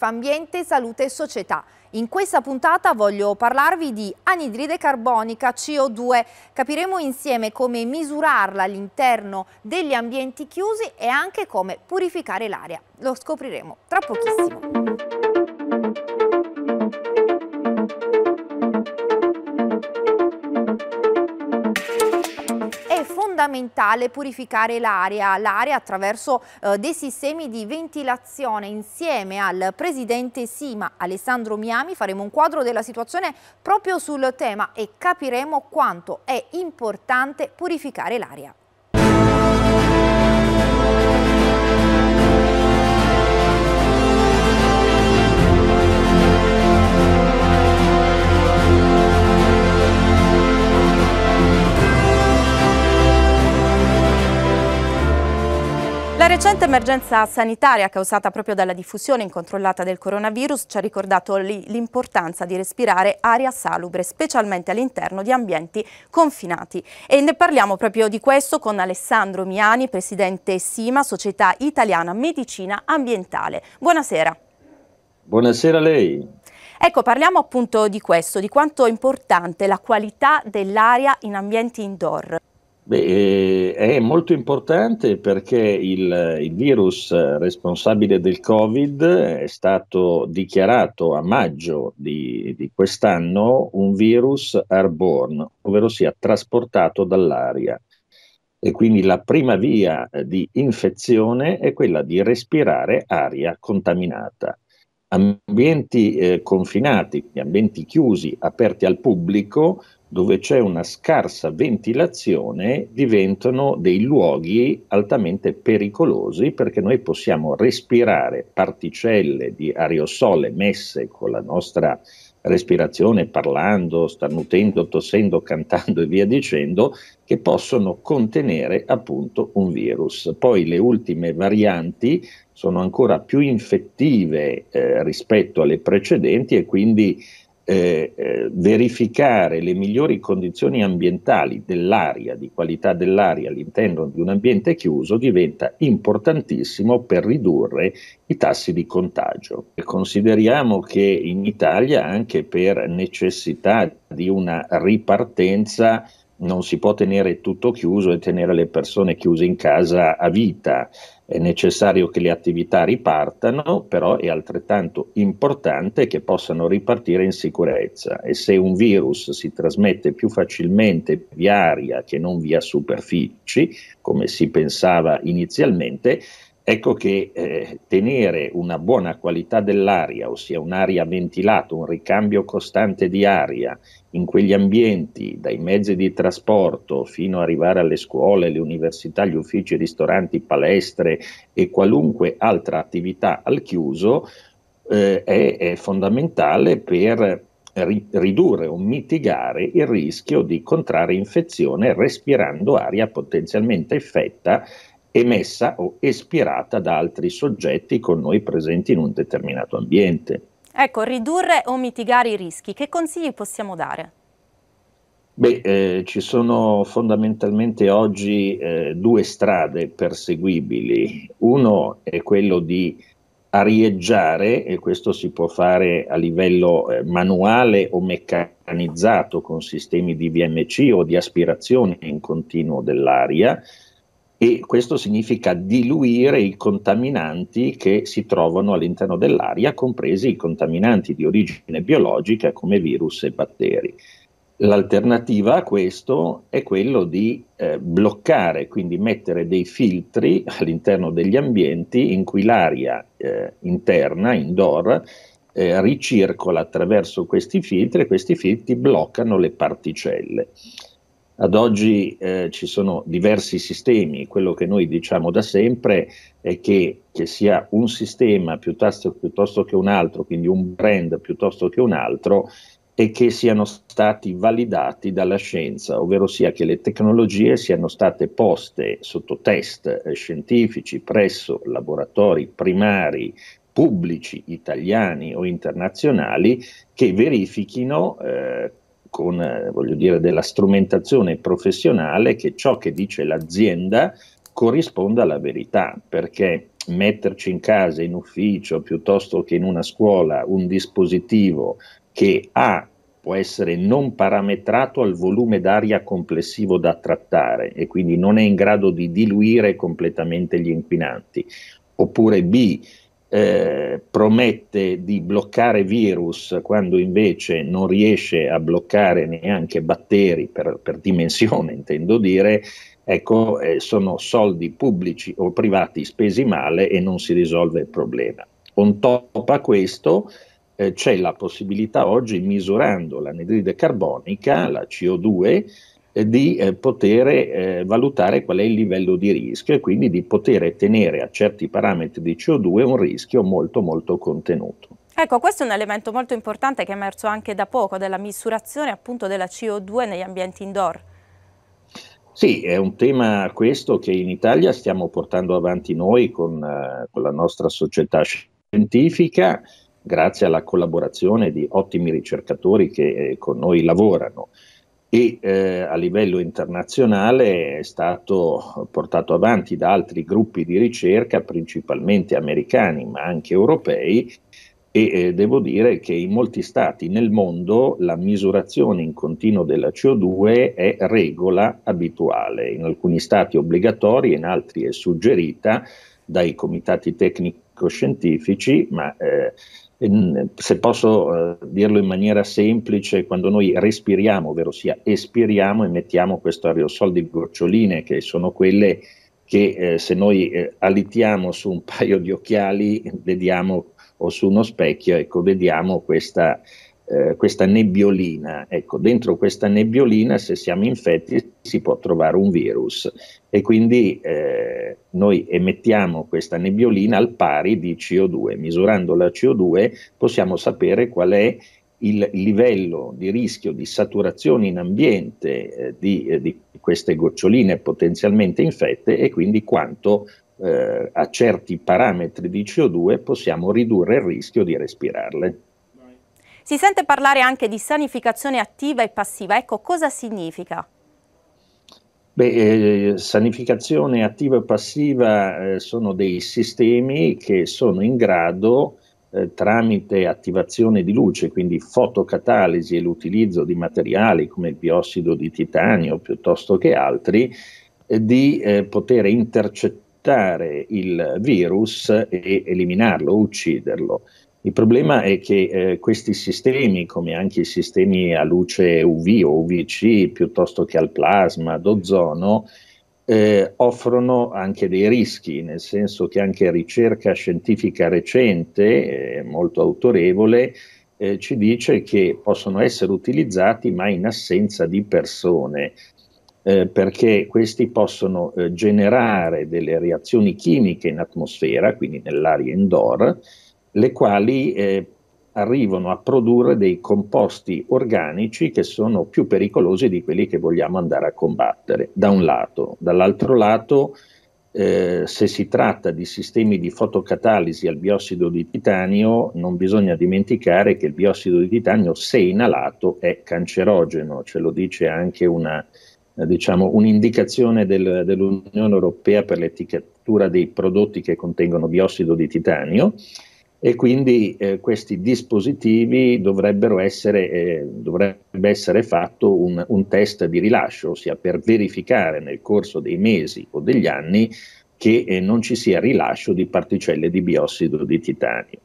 Ambiente, Salute e Società. In questa puntata voglio parlarvi di anidride carbonica CO2. Capiremo insieme come misurarla all'interno degli ambienti chiusi e anche come purificare l'aria. Lo scopriremo tra pochissimo. fondamentale purificare l'aria, l'aria attraverso eh, dei sistemi di ventilazione. Insieme al presidente Sima, Alessandro Miami, faremo un quadro della situazione proprio sul tema e capiremo quanto è importante purificare l'aria. La recente emergenza sanitaria causata proprio dalla diffusione incontrollata del coronavirus ci ha ricordato l'importanza di respirare aria salubre, specialmente all'interno di ambienti confinati. E ne parliamo proprio di questo con Alessandro Miani, presidente SIMA, Società Italiana Medicina Ambientale. Buonasera. Buonasera a lei. Ecco, parliamo appunto di questo, di quanto è importante la qualità dell'aria in ambienti indoor. Beh, eh, è molto importante perché il, il, virus responsabile del Covid è stato dichiarato a maggio di, di quest'anno un virus airborne, ovvero sia trasportato dall'aria. E quindi la prima via di infezione è quella di respirare aria contaminata. Ambienti eh, confinati, ambienti chiusi, aperti al pubblico, dove c'è una scarsa ventilazione, diventano dei luoghi altamente pericolosi perché noi possiamo respirare particelle di aerosol emesse con la nostra respirazione, parlando, starnutendo, tossendo, cantando e via dicendo, che possono contenere appunto un virus. Poi le ultime varianti sono ancora più infettive eh, rispetto alle precedenti e quindi eh, eh, verificare le migliori condizioni ambientali dell'aria, di qualità dell'aria all'interno di un ambiente chiuso diventa importantissimo per ridurre i tassi di contagio. E consideriamo che in Italia anche per necessità di una ripartenza non si può tenere tutto chiuso e tenere le persone chiuse in casa a vita. È necessario che le attività ripartano, però è altrettanto importante che possano ripartire in sicurezza e se un virus si trasmette più facilmente via aria che non via superfici, come si pensava inizialmente, Ecco che eh, tenere una buona qualità dell'aria, ossia un'aria ventilata, un ricambio costante di aria in quegli ambienti, dai mezzi di trasporto fino ad arrivare alle scuole, le università, gli uffici, i ristoranti, palestre e qualunque altra attività al chiuso, eh, è, è fondamentale per ri- ridurre o mitigare il rischio di contrarre infezione respirando aria potenzialmente infetta emessa o espirata da altri soggetti con noi presenti in un determinato ambiente. Ecco, ridurre o mitigare i rischi, che consigli possiamo dare? Beh, eh, ci sono fondamentalmente oggi eh, due strade perseguibili. Uno è quello di arieggiare, e questo si può fare a livello eh, manuale o meccanizzato con sistemi di VMC o di aspirazione in continuo dell'aria, e questo significa diluire i contaminanti che si trovano all'interno dell'aria, compresi i contaminanti di origine biologica come virus e batteri. L'alternativa a questo è quello di eh, bloccare, quindi mettere dei filtri all'interno degli ambienti in cui l'aria eh, interna, indoor, eh, ricircola attraverso questi filtri e questi filtri bloccano le particelle. Ad oggi eh, ci sono diversi sistemi, quello che noi diciamo da sempre è che, che sia un sistema piuttosto, piuttosto che un altro, quindi un brand piuttosto che un altro, e che siano stati validati dalla scienza, ovvero sia che le tecnologie siano state poste sotto test eh, scientifici presso laboratori primari pubblici italiani o internazionali che verifichino eh, con eh, dire, della strumentazione professionale che ciò che dice l'azienda corrisponda alla verità, perché metterci in casa, in ufficio, piuttosto che in una scuola, un dispositivo che ha può essere non parametrato al volume d'aria complessivo da trattare e quindi non è in grado di diluire completamente gli inquinanti, oppure B eh, promette di bloccare virus quando invece non riesce a bloccare neanche batteri per, per dimensione, intendo dire, ecco, eh, sono soldi pubblici o privati spesi male e non si risolve il problema. On top a questo eh, c'è la possibilità oggi, misurando l'anidride carbonica, la CO2, eh, di eh, poter eh, valutare qual è il livello di rischio e quindi di poter tenere a certi parametri di CO2 un rischio molto molto contenuto. Ecco, questo è un elemento molto importante che è emerso anche da poco della misurazione appunto della CO2 negli ambienti indoor. Sì, è un tema questo che in Italia stiamo portando avanti noi con, eh, con la nostra società scientifica, grazie alla collaborazione di ottimi ricercatori che eh, con noi lavorano e eh, a livello internazionale è stato portato avanti da altri gruppi di ricerca, principalmente americani ma anche europei, e eh, devo dire che in molti stati nel mondo la misurazione in continuo della CO2 è regola abituale, in alcuni stati obbligatoria, in altri è suggerita dai comitati tecnico-scientifici, ma eh, se posso eh, dirlo in maniera semplice, quando noi respiriamo, ovvero sia espiriamo, emettiamo questo aerosol di goccioline che sono quelle che eh, se noi eh, alitiamo su un paio di occhiali, vediamo o su uno specchio, ecco, vediamo questa eh, questa nebbiolina. Ecco, dentro questa nebbiolina, se siamo infetti, si può trovare un virus e quindi eh, noi emettiamo questa nebbiolina al pari di CO2. Misurando la CO2 possiamo sapere qual è il livello di rischio di saturazione in ambiente eh, di, eh, di, queste goccioline potenzialmente infette e quindi quanto eh, a certi parametri di CO2 possiamo ridurre il rischio di respirarle. Si sente parlare anche di sanificazione attiva e passiva, ecco cosa significa? Beh, eh, sanificazione attiva e passiva eh, sono dei sistemi che sono in grado, eh, tramite attivazione di luce, quindi fotocatalisi e l'utilizzo di materiali come il biossido di titanio piuttosto che altri, eh, di eh, poter intercettare il virus e eliminarlo, ucciderlo. Il problema è che eh, questi sistemi, come anche i sistemi a luce UV o UVC piuttosto che al plasma, d'ozono, eh, offrono anche dei rischi, nel senso che anche ricerca scientifica recente, eh, molto autorevole, eh, ci dice che possono essere utilizzati ma in assenza di persone, eh, perché questi possono eh, generare delle reazioni chimiche in atmosfera, quindi nell'aria indoor, le quali eh, arrivano a produrre dei composti organici che sono più pericolosi di quelli che vogliamo andare a combattere, da un lato. Dall'altro lato, eh, se si tratta di sistemi di fotocatalisi al biossido di titanio, non bisogna dimenticare che il biossido di titanio, se inalato, è cancerogeno, ce lo dice anche una, eh, diciamo, un'indicazione del, dell'Unione Europea per l'etichettatura dei prodotti che contengono biossido di titanio e quindi eh, questi dispositivi dovrebbero essere, eh, dovrebbe essere fatto un, un, test di rilascio, ossia per verificare nel corso dei mesi o degli anni che eh, non ci sia rilascio di particelle di biossido di titanio.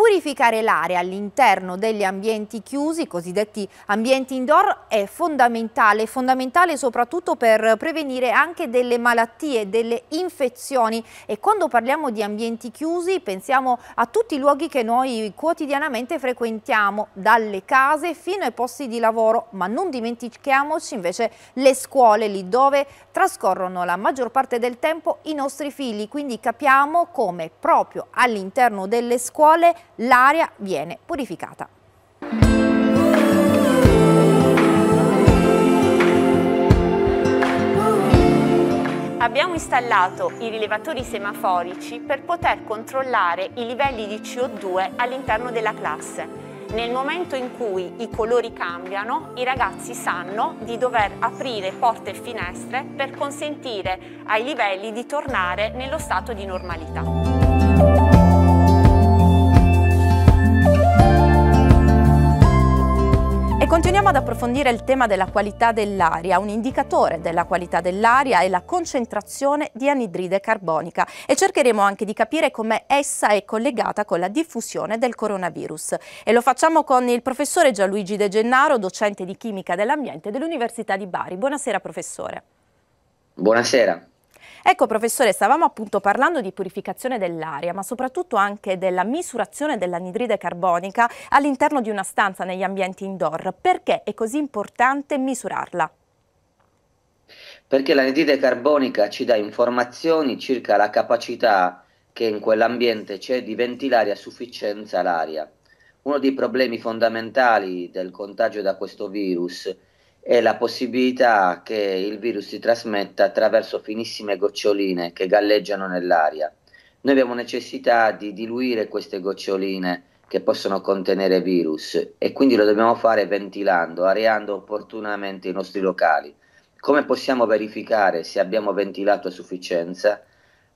Purificare l'aria all'interno degli ambienti chiusi, i cosiddetti ambienti indoor, è fondamentale, fondamentale soprattutto per prevenire anche delle malattie, delle infezioni e quando parliamo di ambienti chiusi pensiamo a tutti i luoghi che noi quotidianamente frequentiamo, dalle case fino ai posti di lavoro, ma non dimentichiamoci invece le scuole, lì dove trascorrono la maggior parte del tempo i nostri figli, quindi capiamo come proprio all'interno delle scuole l'aria viene purificata. Abbiamo installato i rilevatori semaforici per poter controllare i livelli di CO2 all'interno della classe. Nel momento in cui i colori cambiano, i ragazzi sanno di dover aprire porte e finestre per consentire ai livelli di tornare nello stato di normalità. continuiamo ad approfondire il tema della qualità dell'aria. Un indicatore della qualità dell'aria è la concentrazione di anidride carbonica e cercheremo anche di capire come essa è collegata con la diffusione del coronavirus. E lo facciamo con il professore Gianluigi De Gennaro, docente di chimica dell'ambiente dell'Università di Bari. Buonasera professore. Buonasera. Ecco professore, stavamo appunto parlando di purificazione dell'aria, ma soprattutto anche della misurazione dell'anidride carbonica all'interno di una stanza negli ambienti indoor. Perché è così importante misurarla? Perché l'anidride carbonica ci dà informazioni circa la capacità che in quell'ambiente c'è di ventilare a sufficienza l'aria. Uno dei problemi fondamentali del contagio da questo virus è è la possibilità che il virus si trasmetta attraverso finissime goccioline che galleggiano nell'aria. Noi abbiamo necessità di diluire queste goccioline che possono contenere virus e quindi lo dobbiamo fare ventilando, areando opportunamente i nostri locali. Come possiamo verificare se abbiamo ventilato a sufficienza?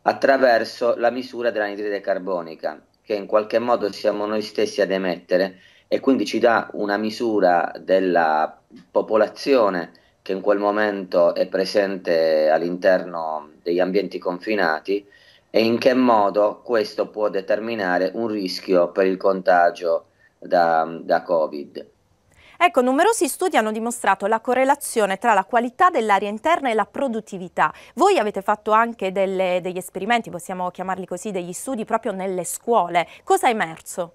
Attraverso la misura dell'anidride carbonica, che in qualche modo siamo noi stessi ad emettere e quindi ci dà una misura della popolazione che in quel momento è presente all'interno degli ambienti confinati e in che modo questo può determinare un rischio per il contagio da, da Covid. Ecco, numerosi studi hanno dimostrato la correlazione tra la qualità dell'aria interna e la produttività. Voi avete fatto anche delle, degli esperimenti, possiamo chiamarli così, degli studi proprio nelle scuole. Cosa è emerso?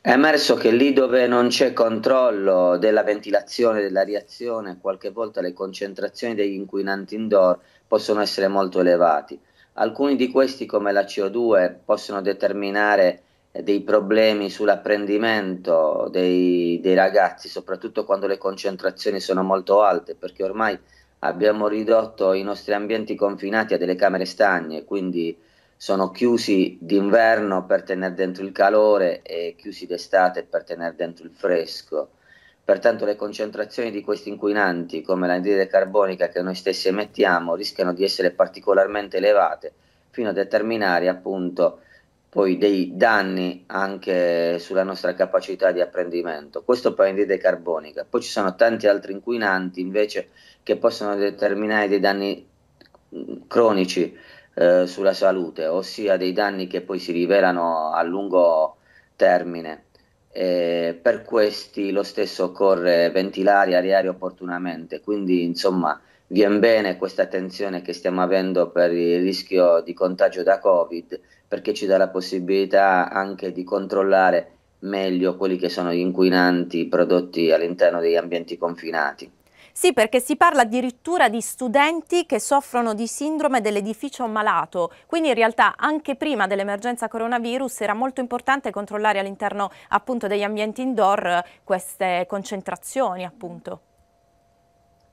È emerso che lì dove non c'è controllo della ventilazione, dell'ariazione, qualche volta le concentrazioni degli inquinanti indoor possono essere molto elevati. Alcuni di questi, come la CO2, possono determinare eh, dei problemi sull'apprendimento dei, dei ragazzi, soprattutto quando le concentrazioni sono molto alte, perché ormai abbiamo ridotto i nostri ambienti confinati a delle camere stagne, quindi sono chiusi d'inverno per tenere dentro il calore e chiusi d'estate per tenere dentro il fresco. Pertanto le concentrazioni di questi inquinanti, come l'anidride carbonica che noi stessi emettiamo, rischiano di essere particolarmente elevate fino a determinare appunto poi dei danni anche sulla nostra capacità di apprendimento. Questo per l'anidride carbonica. Poi ci sono tanti altri inquinanti invece che possono determinare dei danni cronici eh, sulla salute, ossia dei danni che poi si rivelano a lungo termine. E per questi lo stesso occorre ventilare e areare opportunamente, quindi insomma viene bene questa attenzione che stiamo avendo per il rischio di contagio da Covid, perché ci dà la possibilità anche di controllare meglio quelli che sono gli inquinanti prodotti all'interno degli ambienti confinati. Sì, perché si parla addirittura di studenti che soffrono di sindrome dell'edificio malato, quindi in realtà anche prima dell'emergenza coronavirus era molto importante controllare all'interno appunto degli ambienti indoor eh, queste concentrazioni appunto.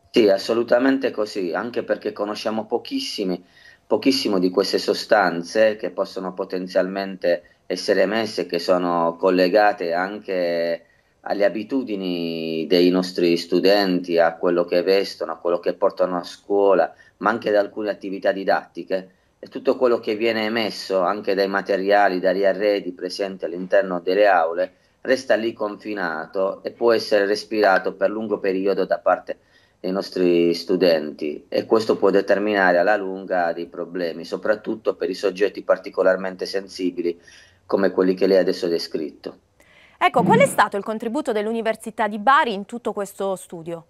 Sì, assolutamente così, anche perché conosciamo pochissimo di queste sostanze che possono potenzialmente essere emesse, che sono collegate anche alle abitudini dei nostri studenti, a quello che vestono, a quello che portano a scuola, ma anche ad alcune attività didattiche e tutto quello che viene emesso anche dai materiali, dagli arredi presenti all'interno delle aule resta lì confinato e può essere respirato per lungo periodo da parte dei nostri studenti e questo può determinare alla lunga dei problemi, soprattutto per i soggetti particolarmente sensibili come quelli che lei adesso ha descritto. Ecco, qual è stato il contributo dell'Università di Bari in tutto questo studio?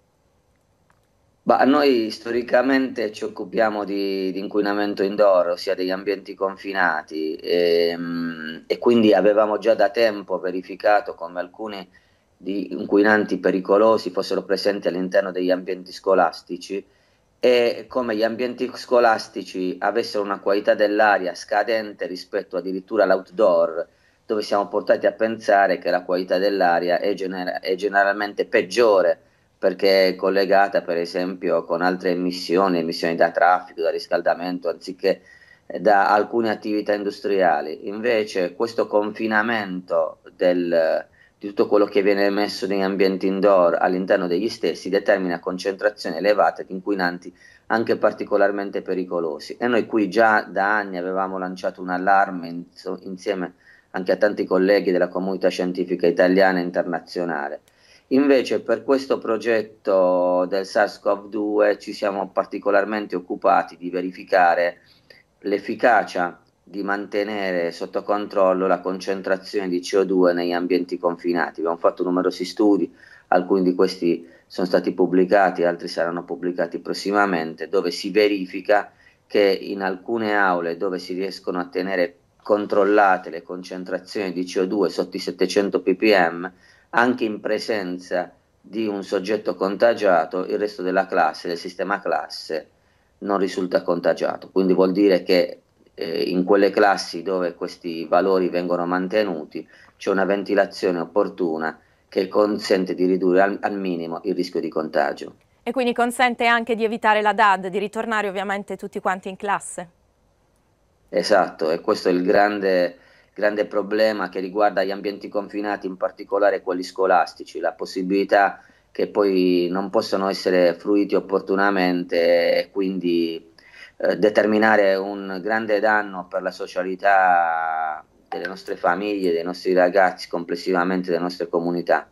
Bah, noi storicamente ci occupiamo di, di, inquinamento indoor, ossia degli ambienti confinati e, ehm, e, quindi avevamo già da tempo verificato come alcuni di inquinanti pericolosi fossero presenti all'interno degli ambienti scolastici e come gli ambienti scolastici avessero una qualità dell'aria scadente rispetto addirittura all'outdoor dove siamo portati a pensare che la qualità dell'aria è, gener- è generalmente peggiore perché è collegata per esempio con altre emissioni, emissioni da traffico, da riscaldamento, anziché eh, da alcune attività industriali. Invece questo confinamento del, di tutto quello che viene emesso negli ambienti indoor all'interno degli stessi determina concentrazioni elevate di inquinanti anche particolarmente pericolosi. E noi qui già da anni avevamo lanciato un allarme in, insieme a anche a tanti colleghi della comunità scientifica italiana e internazionale. Invece per questo progetto del SARS-CoV-2 ci siamo particolarmente occupati di verificare l'efficacia di mantenere sotto controllo la concentrazione di CO2 negli ambienti confinati. Abbiamo fatto numerosi studi, alcuni di questi sono stati pubblicati, altri saranno pubblicati prossimamente, dove si verifica che in alcune aule dove si riescono a tenere controllate le concentrazioni di CO2 sotto i 700 ppm anche in presenza di un soggetto contagiato, il resto della classe, del sistema classe, non risulta contagiato. Quindi vuol dire che eh, in quelle classi dove questi valori vengono mantenuti c'è una ventilazione opportuna che consente di ridurre al, al minimo il rischio di contagio. E quindi consente anche di evitare la DAD, di ritornare ovviamente tutti quanti in classe. Esatto, e questo è il grande, grande problema che riguarda gli ambienti confinati, in particolare quelli scolastici, la possibilità che poi non possono essere fruiti opportunamente e quindi eh, determinare un grande danno per la socialità delle nostre famiglie, dei nostri ragazzi, complessivamente delle nostre comunità.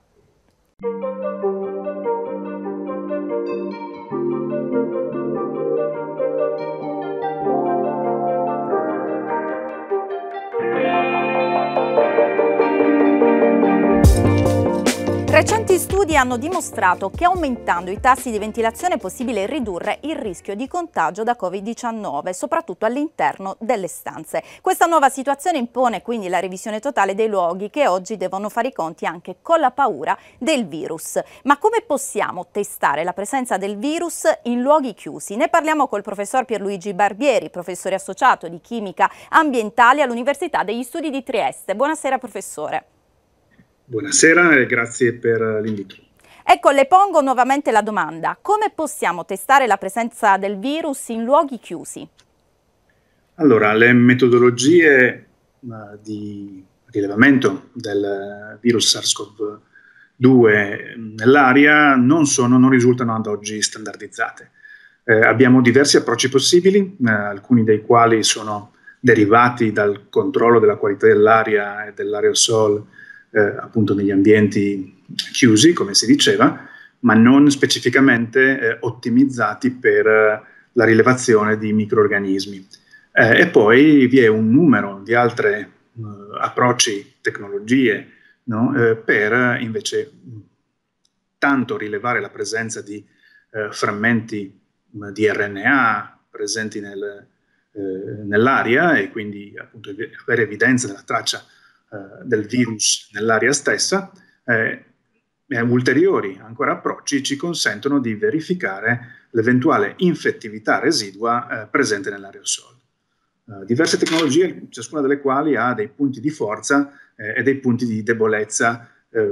Recenti studi hanno dimostrato che aumentando i tassi di ventilazione è possibile ridurre il rischio di contagio da Covid-19, soprattutto all'interno delle stanze. Questa nuova situazione impone quindi la revisione totale dei luoghi che oggi devono fare i conti anche con la paura del virus. Ma come possiamo testare la presenza del virus in luoghi chiusi? Ne parliamo col professor Pierluigi Barbieri, professore associato di chimica ambientale all'Università degli Studi di Trieste. Buonasera professore. Buonasera e grazie per l'invito. Ecco, le pongo nuovamente la domanda. Come possiamo testare la presenza del virus in luoghi chiusi? Allora, le metodologie di rilevamento del virus SARS-CoV-2 nell'aria non, non, risultano ad oggi standardizzate. Eh, abbiamo diversi approcci possibili, eh, alcuni dei quali sono derivati dal controllo della qualità dell'aria e dell'aerosol eh, appunto negli ambienti chiusi, come si diceva, ma non specificamente eh, ottimizzati per eh, la rilevazione di microorganismi. Eh, e poi vi è un numero di altre eh, approcci, tecnologie, no? Eh, per invece tanto rilevare la presenza di frammenti di RNA presenti nel, nell'aria e quindi appunto avere evidenza della traccia eh, del virus nell'aria stessa, eh, eh, ulteriori ancora approcci ci consentono di verificare l'eventuale infettività residua eh, presente nell'aerosol. Eh, diverse tecnologie, ciascuna delle quali ha dei punti di forza eh, e dei punti di debolezza,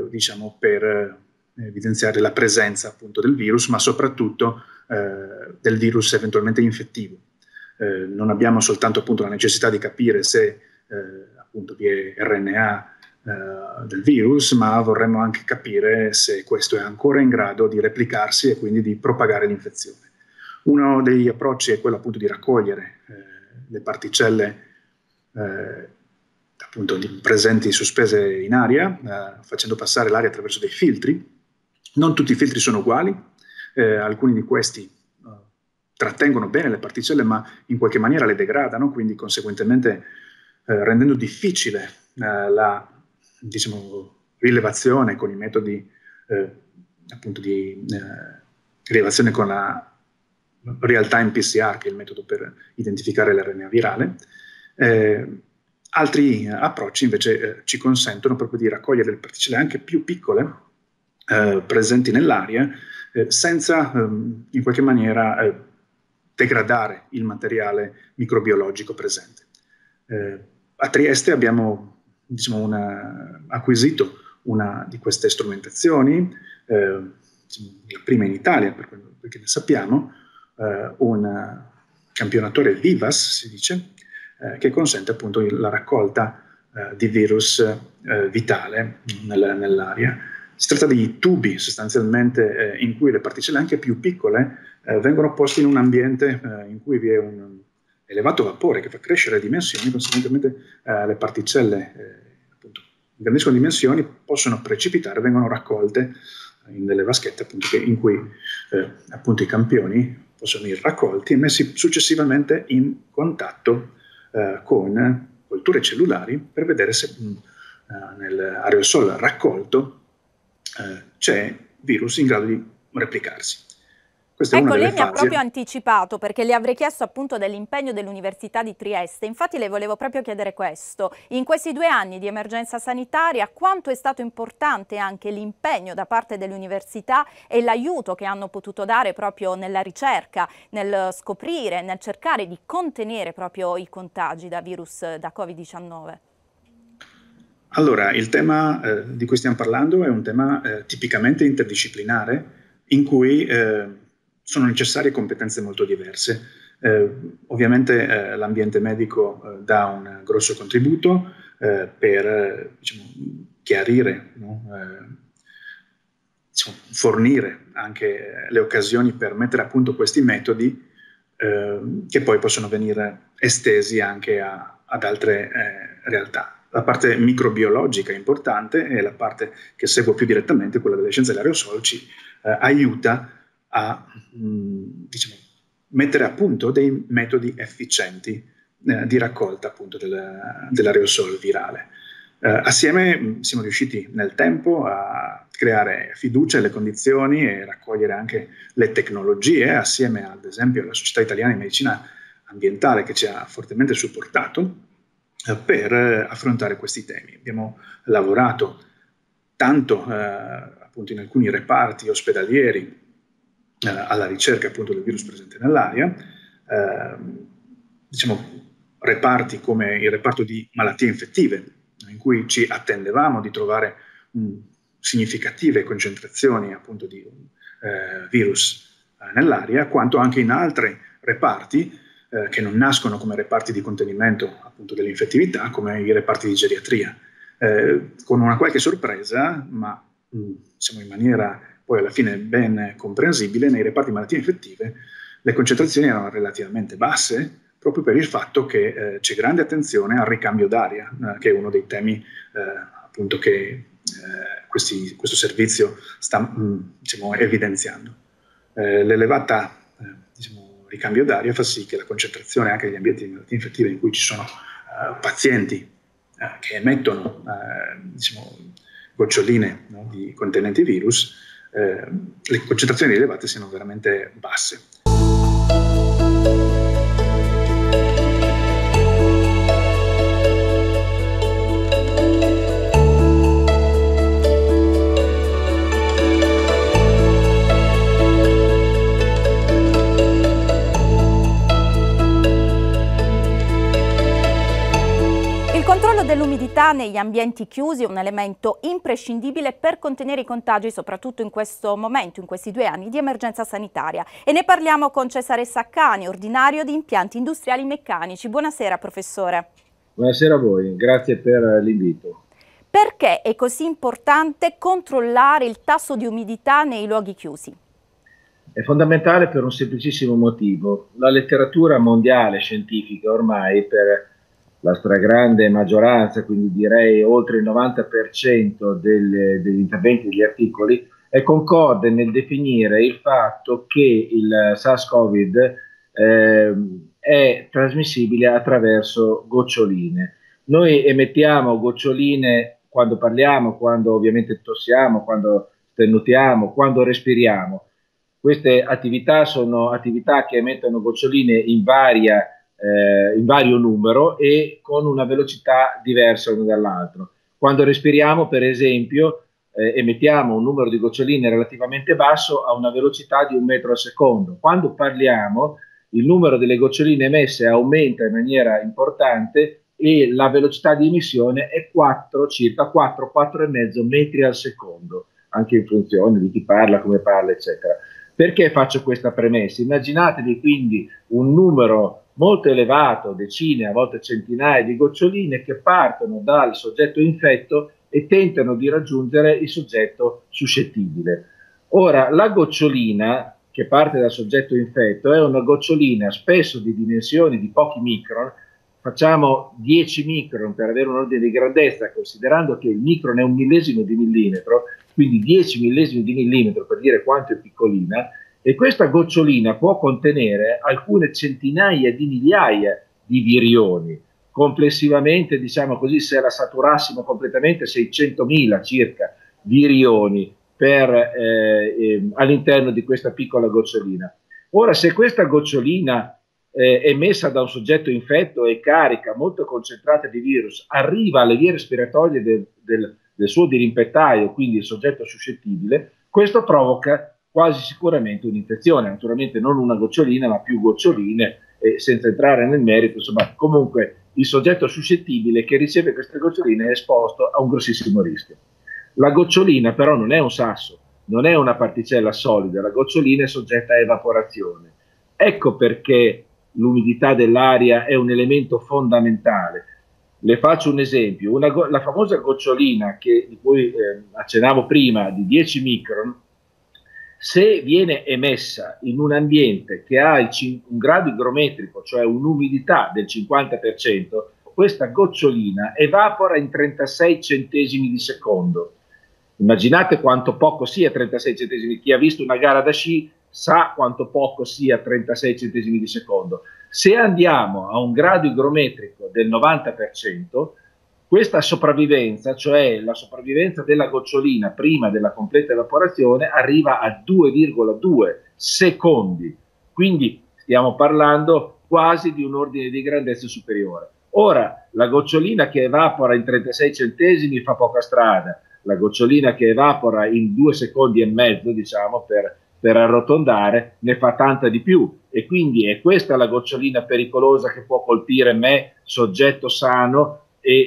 diciamo, per evidenziare la presenza appunto del virus, ma soprattutto del virus eventualmente infettivo. non abbiamo soltanto appunto la necessità di capire se appunto di RNA eh, del virus, ma vorremmo anche capire se questo è ancora in grado di replicarsi e quindi di propagare l'infezione. Uno degli approcci è quello appunto di raccogliere eh, le particelle eh, appunto presenti sospese in aria, eh, facendo passare l'aria attraverso dei filtri. Non tutti i filtri sono uguali, eh, alcuni di questi trattengono bene le particelle ma in qualche maniera le degradano, quindi conseguentemente eh, rendendo difficile eh, la diciamo, rilevazione con i metodi eh, appunto di rilevazione con la real-time PCR, che è il metodo per identificare l'RNA virale. Altri approcci invece eh, ci consentono proprio di raccogliere le particelle anche più piccole eh, presenti nell'aria eh, senza ehm, in qualche maniera degradare il materiale microbiologico presente a Trieste abbiamo diciamo, una, acquisito una di queste strumentazioni, eh, la prima in Italia, per quello, che ne sappiamo, eh, un campionatore VIVAS, si dice, eh, che consente appunto la raccolta eh, di virus eh, vitale nel, nell'aria. Si tratta di tubi sostanzialmente eh, in cui le particelle anche più piccole vengono poste in un ambiente in cui vi è un, elevato vapore che fa crescere le dimensioni, conseguentemente eh, le particelle eh, appunto, grandiscono dimensioni, possono precipitare, vengono raccolte eh, in delle vaschette appunto, che, in cui eh, appunto, i campioni possono essere raccolti e messi successivamente in contatto eh, con colture cellulari per vedere se mm, eh, nell'aerosol raccolto c'è virus in grado di replicarsi. Questa ecco, lei mi ha proprio anticipato perché le avrei chiesto appunto dell'impegno dell'Università di Trieste, infatti le volevo proprio chiedere questo, in questi due anni di emergenza sanitaria quanto è stato importante anche l'impegno da parte dell'Università e l'aiuto che hanno potuto dare proprio nella ricerca, nel scoprire, nel cercare di contenere proprio i contagi da virus da Covid-19? Allora, il tema eh, di cui stiamo parlando è un tema eh, tipicamente interdisciplinare in cui eh, sono necessarie competenze molto diverse. Eh, ovviamente eh, l'ambiente medico eh, dà un grosso contributo eh, per diciamo, chiarire, no? diciamo, fornire anche le occasioni per mettere a punto questi metodi che poi possono venire estesi anche a, ad altre realtà la parte microbiologica è importante e la parte che seguo più direttamente, quella delle scienze dell'aerosol, ci eh, aiuta a mm, diciamo, mettere a punto dei metodi efficienti eh, di raccolta appunto del, dell'aerosol virale. Eh, assieme mm, siamo riusciti nel tempo a creare fiducia e le condizioni e raccogliere anche le tecnologie, assieme ad esempio alla Società Italiana di Medicina Ambientale che ci ha fortemente supportato eh, per eh, affrontare questi temi. Abbiamo lavorato tanto eh, appunto in alcuni reparti ospedalieri eh, alla ricerca appunto del virus presente nell'aria. Eh, diciamo, reparti come il reparto di malattie infettive, in cui ci attendevamo di trovare mh, mm, significative concentrazioni appunto di eh, virus eh, nell'aria, quanto anche in altri reparti eh, che non nascono come reparti di contenimento appunto dell'infettività, come i reparti di geriatria. Eh, con una qualche sorpresa, ma mh, mm, diciamo in maniera poi alla fine ben comprensibile, nei reparti di malattie infettive le concentrazioni erano relativamente basse, proprio per il fatto che eh, c'è grande attenzione al ricambio d'aria, eh, che è uno dei temi eh, appunto che eh, questi, questo servizio sta mh, mm, diciamo, evidenziando. Eh, l'elevata eh, diciamo, ricambio d'aria fa sì che la concentrazione anche degli ambienti di malattie infettive in cui ci sono pazienti che emettono diciamo, goccioline no, di contenenti virus eh, le concentrazioni elevate siano veramente basse. L'umidità negli ambienti chiusi è un elemento imprescindibile per contenere i contagi, soprattutto in questo momento, in questi due anni di emergenza sanitaria. E ne parliamo con Cesare Saccani, ordinario di impianti industriali meccanici. Buonasera, professore. Buonasera a voi, grazie per l'invito. Perché è così importante controllare il tasso di umidità nei luoghi chiusi? È fondamentale per un semplicissimo motivo. La letteratura mondiale scientifica ormai per la stragrande maggioranza, quindi direi oltre il 90% del, degli interventi degli articoli, è concorde nel definire il fatto che il SARS-CoV eh, è trasmissibile attraverso goccioline. Noi emettiamo goccioline quando parliamo, quando ovviamente tossiamo, quando stennutiamo, quando respiriamo. Queste attività sono attività che emettono goccioline in varia eh, in vario numero e con una velocità diversa l'uno dall'altro. Quando respiriamo, per esempio, eh, emettiamo un numero di goccioline relativamente basso a una velocità di un metro al secondo. Quando parliamo, il numero delle goccioline emesse aumenta in maniera importante e la velocità di emissione è 4, circa 4, 4,5 metri al secondo, anche in funzione di chi parla, come parla, eccetera. Perché faccio questa premessa? Immaginatevi quindi un numero molto elevato, decine, a volte centinaia di goccioline che partono dal soggetto infetto e tentano di raggiungere il soggetto suscettibile. Ora, la gocciolina che parte dal soggetto infetto è una gocciolina spesso di dimensioni di pochi micron, facciamo 10 micron per avere un ordine di grandezza, considerando che il micron è un millesimo di millimetro, quindi 10 millesimi di millimetro per dire quanto è piccolina, e questa gocciolina può contenere alcune centinaia di migliaia di virioni, complessivamente, diciamo così, se la saturassimo completamente, 600.000 circa virioni per, eh, eh, all'interno di questa piccola gocciolina. Ora, se questa gocciolina eh, emessa da un soggetto infetto e carica molto concentrata di virus arriva alle vie respiratorie del, del, del suo dirimpettaio, quindi il soggetto suscettibile, questo provoca quasi sicuramente un'infezione, naturalmente non una gocciolina ma più goccioline e senza entrare nel merito, insomma comunque il soggetto suscettibile che riceve queste goccioline è esposto a un grossissimo rischio. La gocciolina però non è un sasso, non è una particella solida, la gocciolina è soggetta a evaporazione. Ecco perché l'umidità dell'aria è un elemento fondamentale. Le faccio un esempio, go- la famosa gocciolina che, di cui eh, accennavo prima di 10 micron se viene emessa in un ambiente che ha cin- un grado igrometrico, cioè un'umidità del 50%, questa gocciolina evapora in 36 centesimi di secondo. Immaginate quanto poco sia 36 centesimi. Chi ha visto una gara da sci sa quanto poco sia 36 centesimi di secondo. Se andiamo a un grado igrometrico del 90%, questa sopravvivenza, cioè la sopravvivenza della gocciolina prima della completa evaporazione, arriva a 2,2 secondi, quindi stiamo parlando quasi di un ordine di grandezza superiore. Ora, la gocciolina che evapora in 36 centesimi fa poca strada, la gocciolina che evapora in due secondi e mezzo, diciamo, per, per arrotondare, ne fa tanta di più. E quindi è questa la gocciolina pericolosa che può colpire me, soggetto sano, e eh,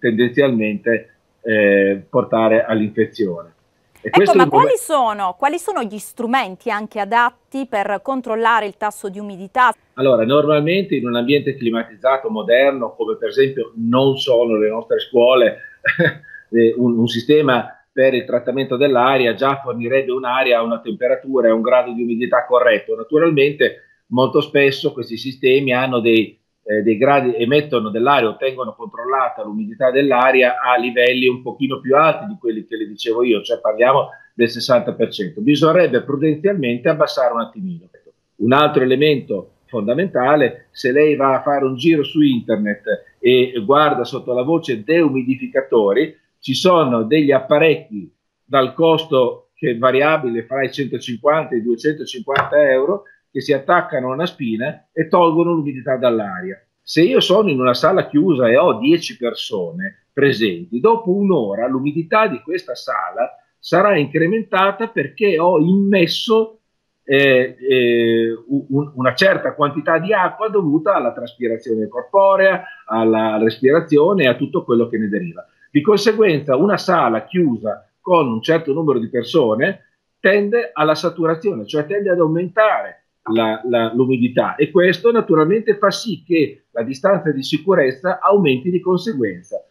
tendenzialmente eh, portare all'infezione. E ecco, ma quali sono, quali sono, gli strumenti anche adatti per controllare il tasso di umidità? Allora, normalmente in un ambiente climatizzato moderno, come per esempio non sono le nostre scuole, eh, un, un sistema per il trattamento dell'aria già fornirebbe un'aria a una temperatura e a un grado di umidità corretto. Naturalmente molto spesso questi sistemi hanno dei eh, dei gradi emettono dell'aria ottengono controllata l'umidità dell'aria a livelli un pochino più alti di quelli che le dicevo io, cioè parliamo del 60%. Bisognerebbe prudenzialmente abbassare un attimino. Un altro elemento fondamentale, se lei va a fare un giro su internet e guarda sotto la voce deumidificatori, ci sono degli apparecchi dal costo che è variabile fra i 150 e i 250 euro che si attaccano a una spina e tolgono l'umidità dall'aria. Se io sono in una sala chiusa e ho 10 persone presenti, dopo un'ora l'umidità di questa sala sarà incrementata perché ho immesso eh, eh, un, una certa quantità di acqua dovuta alla traspirazione corporea, alla respirazione e a tutto quello che ne deriva. Di conseguenza una sala chiusa con un certo numero di persone tende alla saturazione, cioè tende ad aumentare la, la, l'umidità e questo naturalmente fa sì che la distanza di sicurezza aumenti di conseguenza.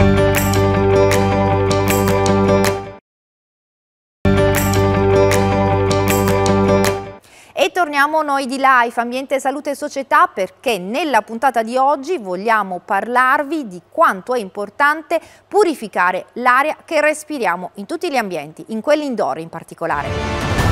E torniamo noi di Life, Ambiente, Salute e Società, perché nella puntata di oggi vogliamo parlarvi di quanto è importante purificare l'aria che respiriamo in tutti gli ambienti, in quelli indoor in particolare.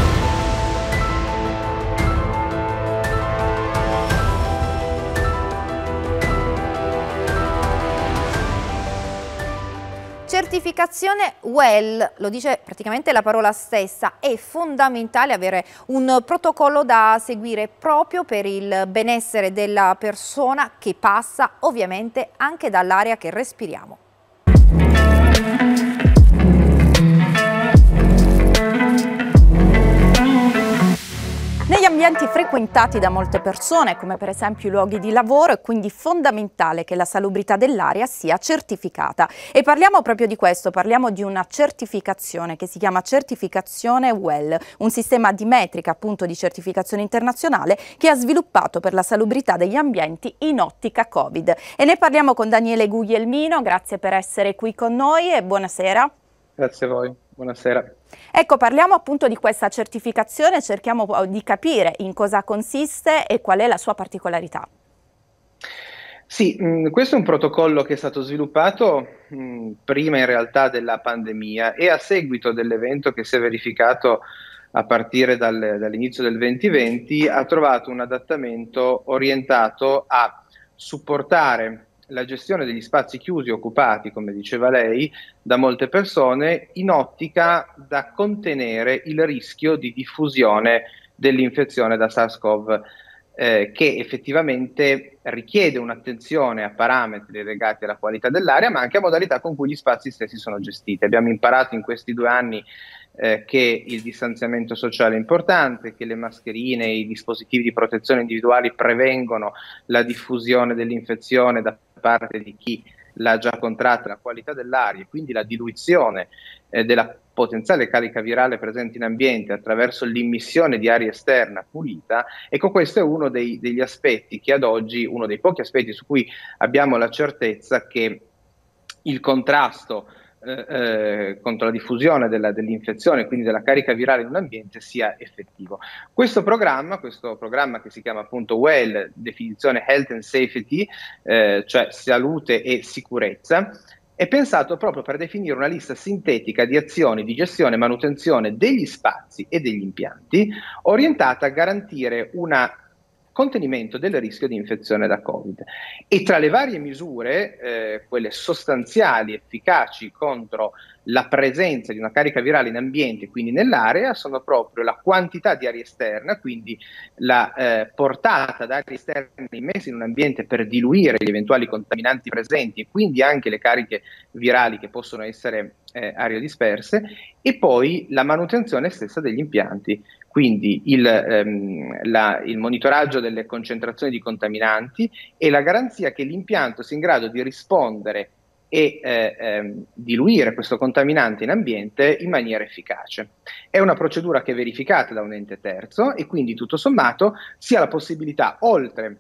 certificazione WELL, lo dice praticamente la parola stessa, è fondamentale avere un protocollo da seguire proprio per il benessere della persona che passa ovviamente anche dall'aria che respiriamo. Negli ambienti frequentati da molte persone, come per esempio i luoghi di lavoro, è quindi fondamentale che la salubrità dell'aria sia certificata. E parliamo proprio di questo, parliamo di una certificazione che si chiama certificazione WELL, un sistema di metrica appunto di certificazione internazionale che ha sviluppato per la salubrità degli ambienti in ottica Covid. E ne parliamo con Daniele Guglielmino, grazie per essere qui con noi e buonasera. Grazie a voi, buonasera. Ecco, parliamo appunto di questa certificazione, cerchiamo oh, di capire in cosa consiste e qual è la sua particolarità. Sì, mm, questo è un protocollo che è stato sviluppato mm, prima in realtà della pandemia e a seguito dell'evento che si è verificato a partire dal, dall'inizio del 2020 ha trovato un adattamento orientato a supportare la gestione degli spazi chiusi occupati, come diceva lei, da molte persone in ottica da contenere il rischio di diffusione dell'infezione da SARS-CoV eh, che effettivamente richiede un'attenzione a parametri legati alla qualità dell'aria, ma anche a modalità con cui gli spazi stessi sono gestiti. Abbiamo imparato in questi due anni eh, che il distanziamento sociale è importante, che le mascherine e i dispositivi di protezione individuali prevengono la diffusione dell'infezione da parte di chi l'ha già contratta, la qualità dell'aria e quindi la diluizione eh, della potenziale carica virale presente in ambiente attraverso l'immissione di aria esterna pulita, ecco questo è uno dei, degli aspetti che ad oggi, uno dei pochi aspetti su cui abbiamo la certezza che il contrasto eh, eh, contro la diffusione della, dell'infezione, quindi della carica virale in un ambiente, sia effettivo. Questo programma, questo programma che si chiama appunto WELL, definizione Health and Safety, eh, cioè salute e sicurezza, è pensato proprio per definire una lista sintetica di azioni di gestione e manutenzione degli spazi e degli impianti, orientata a garantire una contenimento del rischio di infezione da Covid. E tra le varie misure, eh, quelle sostanziali, efficaci contro la presenza di una carica virale in ambiente, quindi nell'area, sono proprio la quantità di aria esterna, quindi la eh, portata d'aria esterna immessa in un ambiente per diluire gli eventuali contaminanti presenti e quindi anche le cariche virali che possono essere eh, aerodisperse e poi la manutenzione stessa degli impianti quindi il, ehm, la, il, monitoraggio delle concentrazioni di contaminanti e la garanzia che l'impianto sia in grado di rispondere e eh, ehm, diluire questo contaminante in ambiente in maniera efficace. È una procedura che è verificata da un ente terzo e quindi tutto sommato si ha la possibilità, oltre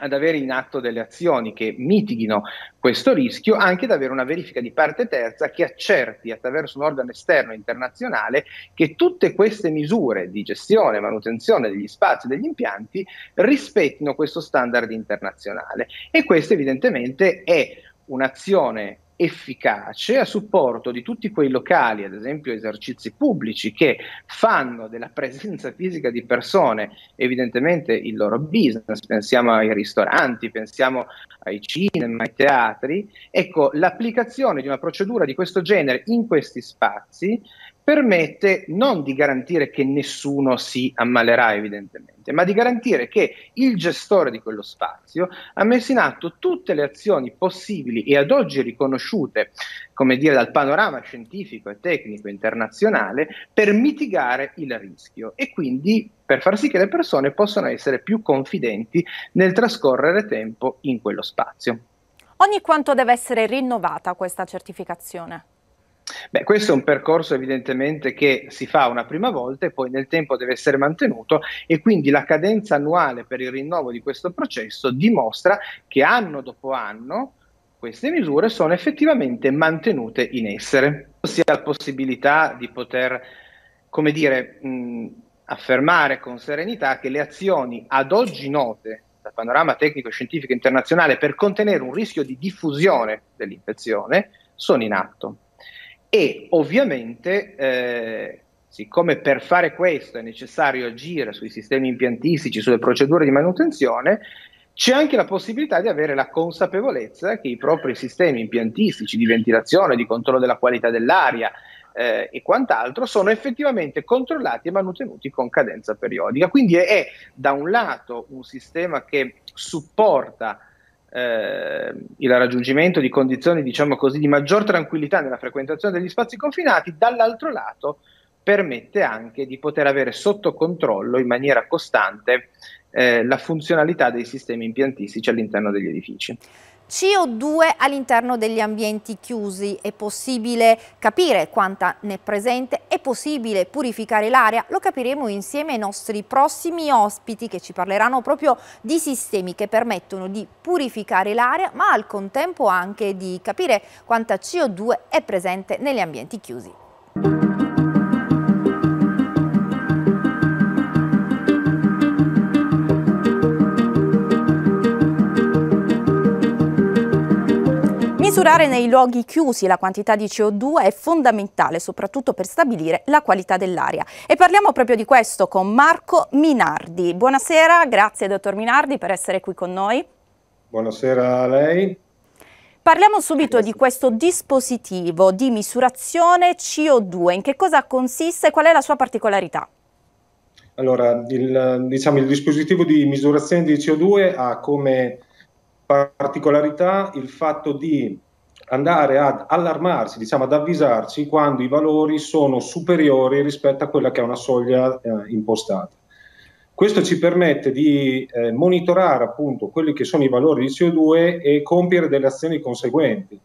ad avere in atto delle azioni che mitighino questo rischio, anche ad avere una verifica di parte terza che accerti attraverso un organo esterno internazionale che tutte queste misure di gestione e manutenzione degli spazi e degli impianti rispettino questo standard internazionale. E questa evidentemente è un'azione efficace a supporto di tutti quei locali, ad esempio esercizi pubblici, che fanno della presenza fisica di persone evidentemente il loro business, pensiamo ai ristoranti, pensiamo ai cinema, ai teatri, ecco l'applicazione di una procedura di questo genere in questi spazi permette non di garantire che nessuno si ammalerà evidentemente, ma di garantire che il gestore di quello spazio ha messo in atto tutte le azioni possibili e ad oggi riconosciute, come dire, dal panorama scientifico e tecnico internazionale per mitigare il rischio e quindi per far sì che le persone possano essere più confidenti nel trascorrere tempo in quello spazio. Ogni quanto deve essere rinnovata questa certificazione? Beh, questo è un percorso evidentemente che si fa una prima volta e poi nel tempo deve essere mantenuto e quindi la cadenza annuale per il rinnovo di questo processo dimostra che anno dopo anno queste misure sono effettivamente mantenute in essere. Sia la possibilità di poter, come dire, mh, affermare con serenità che le azioni ad oggi note dal panorama tecnico-scientifico internazionale per contenere un rischio di diffusione dell'infezione sono in atto e ovviamente eh, siccome per fare questo è necessario agire sui sistemi impiantistici, sulle procedure di manutenzione, c'è anche la possibilità di avere la consapevolezza che i propri sistemi impiantistici di ventilazione, di controllo della qualità dell'aria eh, e quant'altro sono effettivamente controllati e mantenuti con cadenza periodica. Quindi è, è da un lato un sistema che supporta eh, il raggiungimento di condizioni, diciamo così, di maggior tranquillità nella frequentazione degli spazi confinati, dall'altro lato permette anche di poter avere sotto controllo in maniera costante eh, la funzionalità dei sistemi impiantistici all'interno degli edifici. CO2 all'interno degli ambienti chiusi, è possibile capire quanta ne è presente, è possibile purificare l'aria, lo capiremo insieme ai nostri prossimi ospiti che ci parleranno proprio di sistemi che permettono di purificare l'aria ma al contempo anche di capire quanta CO2 è presente negli ambienti chiusi. Misurare nei luoghi chiusi la quantità di CO2 è fondamentale, soprattutto per stabilire la qualità dell'aria. E parliamo proprio di questo con Marco Minardi. Buonasera, grazie dottor Minardi per essere qui con noi. Buonasera a lei. Parliamo subito di questo dispositivo di misurazione CO2. In che cosa consiste e qual è la sua particolarità? Allora, il, diciamo, il dispositivo di misurazione di CO2 ha come particolarità il fatto di andare ad allarmarsi, diciamo ad avvisarci quando i valori sono superiori rispetto a quella che è una soglia eh, impostata. Questo ci permette di eh, monitorare appunto quelli che sono i valori di CO2 e compiere delle azioni conseguenti,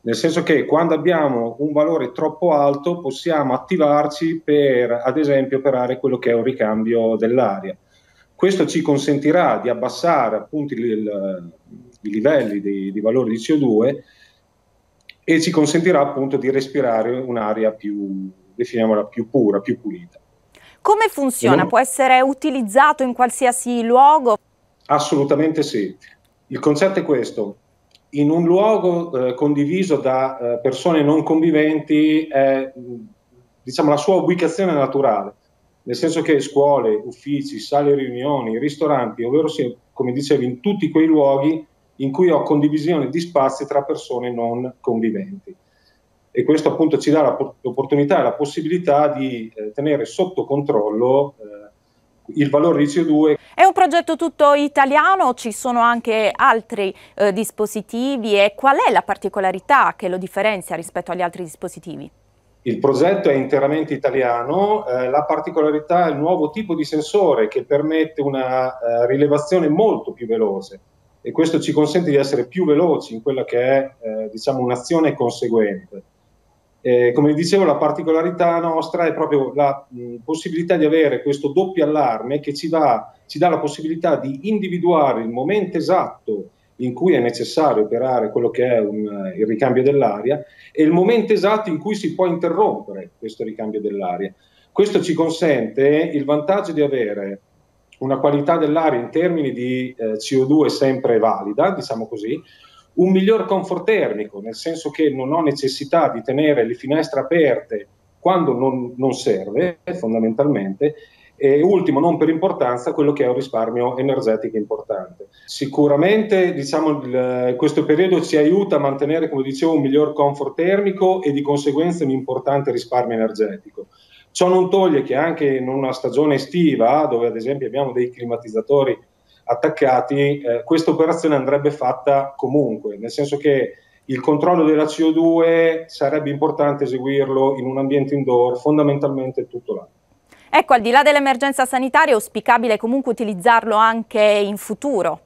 nel senso che quando abbiamo un valore troppo alto possiamo attivarci per ad esempio operare quello che è un ricambio dell'aria. Questo ci consentirà di abbassare appunto il, il, i livelli di, di valori di CO2 e ci consentirà appunto di respirare un'aria più, definiamola, più pura, più pulita. Come funziona? Non... Può essere utilizzato in qualsiasi luogo? Assolutamente sì. Il concetto è questo. In un luogo eh, condiviso da eh, persone non conviventi è diciamo, la sua ubicazione naturale, nel senso che scuole, uffici, sale riunioni, ristoranti, ovvero se, come dicevi, in tutti quei luoghi in cui ho condivisione di spazi tra persone non conviventi. E questo appunto ci dà l'opportunità e la possibilità di eh, tenere sotto controllo eh, il valore di CO2. È un progetto tutto italiano, ci sono anche altri eh, dispositivi e qual è la particolarità che lo differenzia rispetto agli altri dispositivi? Il progetto è interamente italiano, eh, la particolarità è il nuovo tipo di sensore che permette una eh, rilevazione molto più veloce e questo ci consente di essere più veloci in quella che è eh, diciamo, un'azione conseguente. Eh, come dicevo, la particolarità nostra è proprio la mh, possibilità di avere questo doppio allarme che ci dà, ci dà la possibilità di individuare il momento esatto in cui è necessario operare quello che è un, eh, il ricambio dell'aria e il momento esatto in cui si può interrompere questo ricambio dell'aria. Questo ci consente il vantaggio di avere una qualità dell'aria in termini di eh, CO2 sempre valida, diciamo così, un miglior comfort termico, nel senso che non ho necessità di tenere le finestre aperte quando non, non serve, fondamentalmente, e ultimo, non per importanza, quello che è un risparmio energetico importante. Sicuramente diciamo, il, questo periodo ci aiuta a mantenere, come dicevo, un miglior comfort termico e di conseguenza un importante risparmio energetico. Ciò non toglie che anche in una stagione estiva, dove ad esempio abbiamo dei climatizzatori attaccati, eh, questa operazione andrebbe fatta comunque, nel senso che il controllo della CO2 sarebbe importante eseguirlo in un ambiente indoor fondamentalmente tutto l'anno. Ecco, al di là dell'emergenza sanitaria è auspicabile comunque utilizzarlo anche in futuro?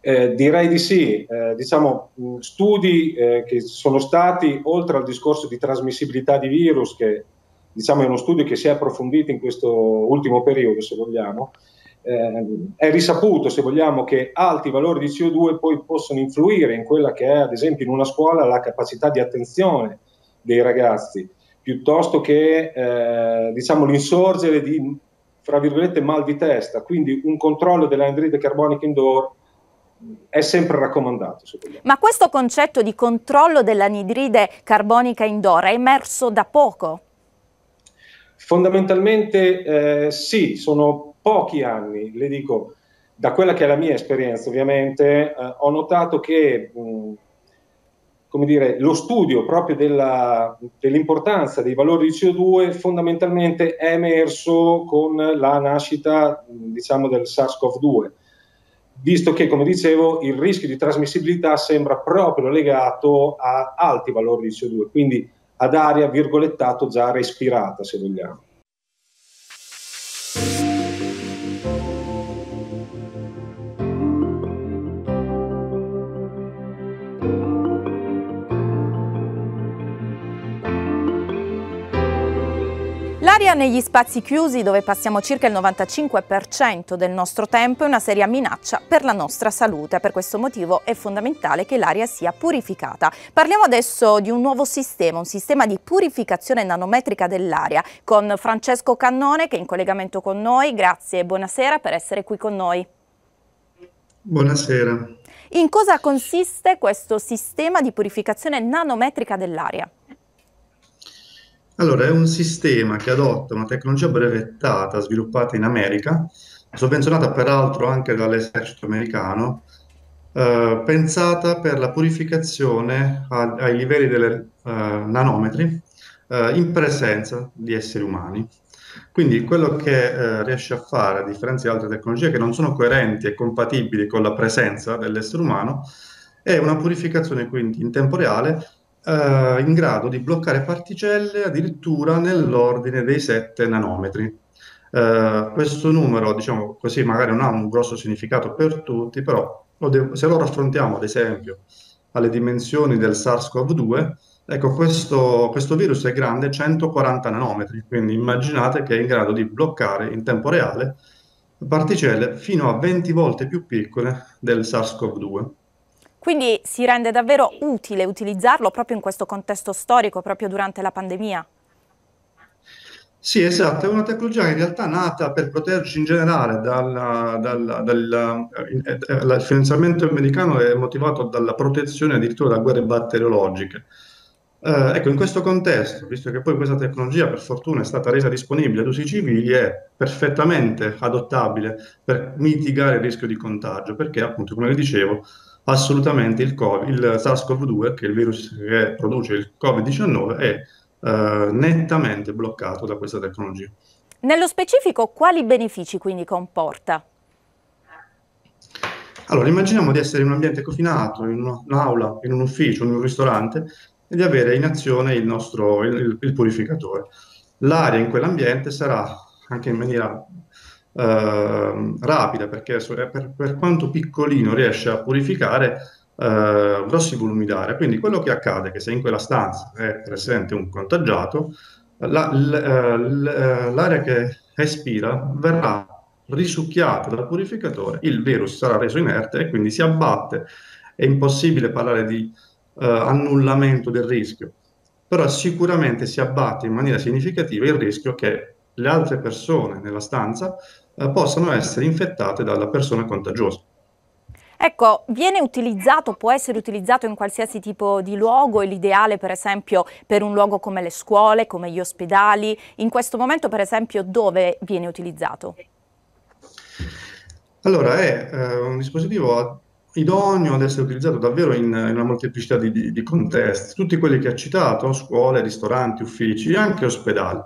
Eh, direi di sì, eh, diciamo studi eh, che sono stati oltre al discorso di trasmissibilità di virus che diciamo è uno studio che si è approfondito in questo ultimo periodo, se vogliamo, eh, è risaputo, se vogliamo, che alti valori di CO2 poi possono influire in quella che è, ad esempio, in una scuola la capacità di attenzione dei ragazzi, piuttosto che eh, diciamo, l'insorgere di fra virgolette mal di testa, quindi un controllo dell'anidride carbonica indoor mm, è sempre raccomandato. Ma questo concetto di controllo dell'anidride carbonica indoor è emerso da poco? Fondamentalmente eh, sì, sono pochi anni, le dico, da quella che è la mia esperienza ovviamente, eh, ho notato che mh, come dire, lo studio proprio della, dell'importanza dei valori di CO2 fondamentalmente è emerso con la nascita diciamo, del SARS-CoV-2, visto che, come dicevo, il rischio di trasmissibilità sembra proprio legato a alti valori di CO2, quindi ad aria virgolettato già respirata, se vogliamo. L'aria negli spazi chiusi, dove passiamo circa il 95% del nostro tempo, è una seria minaccia per la nostra salute. Per questo motivo è fondamentale che l'aria sia purificata. Parliamo adesso di un nuovo sistema, un sistema di purificazione nanometrica dell'aria, con Francesco Cannone che è in collegamento con noi. Grazie e buonasera per essere qui con noi. Buonasera. In cosa consiste questo sistema di purificazione nanometrica dell'aria? Allora, è un sistema che adotta una tecnologia brevettata sviluppata in America, sovvenzionata peraltro anche dall'esercito americano, eh, pensata per la purificazione a, ai livelli delle eh, nanometri eh, in presenza di esseri umani. Quindi quello che eh, riesce a fare, a differenza di altre tecnologie che non sono coerenti e compatibili con la presenza dell'essere umano, è una purificazione quindi in tempo reale eh, in grado di bloccare particelle addirittura nell'ordine dei 7 nanometri. Eh, questo numero, diciamo così, magari non ha un grosso significato per tutti, però lo de- se lo raffrontiamo ad esempio alle dimensioni del SARS-CoV-2, ecco questo, questo virus è grande 140 nanometri, quindi immaginate che è in grado di bloccare in tempo reale particelle fino a 20 volte più piccole del SARS-CoV-2. Quindi si rende davvero utile utilizzarlo proprio in questo contesto storico, proprio durante la pandemia? Sì, esatto, è una tecnologia che in realtà è nata per proteggerci in generale dal, dal, dal, eh, dal finanziamento americano è motivato dalla protezione addirittura da guerre batteriologiche. Eh, ecco, in questo contesto, visto che poi questa tecnologia per fortuna è stata resa disponibile ad usi civili, è perfettamente adottabile per mitigare il rischio di contagio, perché appunto, come vi dicevo, assolutamente il, COVID, il SARS-CoV-2, che è il virus che produce il Covid-19, è eh, nettamente bloccato da questa tecnologia. Nello specifico, quali benefici quindi comporta? Allora, immaginiamo di essere in un ambiente confinato, in un'aula, in un ufficio, in un ristorante e di avere in azione il nostro il, il purificatore. L'aria in quell'ambiente sarà anche in maniera eh, rapida, perché eh, per, per, quanto piccolino riesce a purificare eh, grossi volumi d'aria. Quindi quello che accade è che se in quella stanza è presente un contagiato, la, l, eh, l, eh, l'aria che espira verrà risucchiata dal purificatore, il virus sarà reso inerte e quindi si abbatte. È impossibile parlare di eh, annullamento del rischio, però sicuramente si abbatte in maniera significativa il rischio che le altre persone nella stanza eh, possano essere infettate dalla persona contagiosa. Ecco, viene utilizzato, può essere utilizzato in qualsiasi tipo di luogo, è l'ideale per esempio per un luogo come le scuole, come gli ospedali, in questo momento per esempio dove viene utilizzato? Allora è eh, un dispositivo idoneo ad essere utilizzato davvero in, in una molteplicità di, di, di contesti, tutti quelli che ha citato, scuole, ristoranti, uffici, anche ospedali.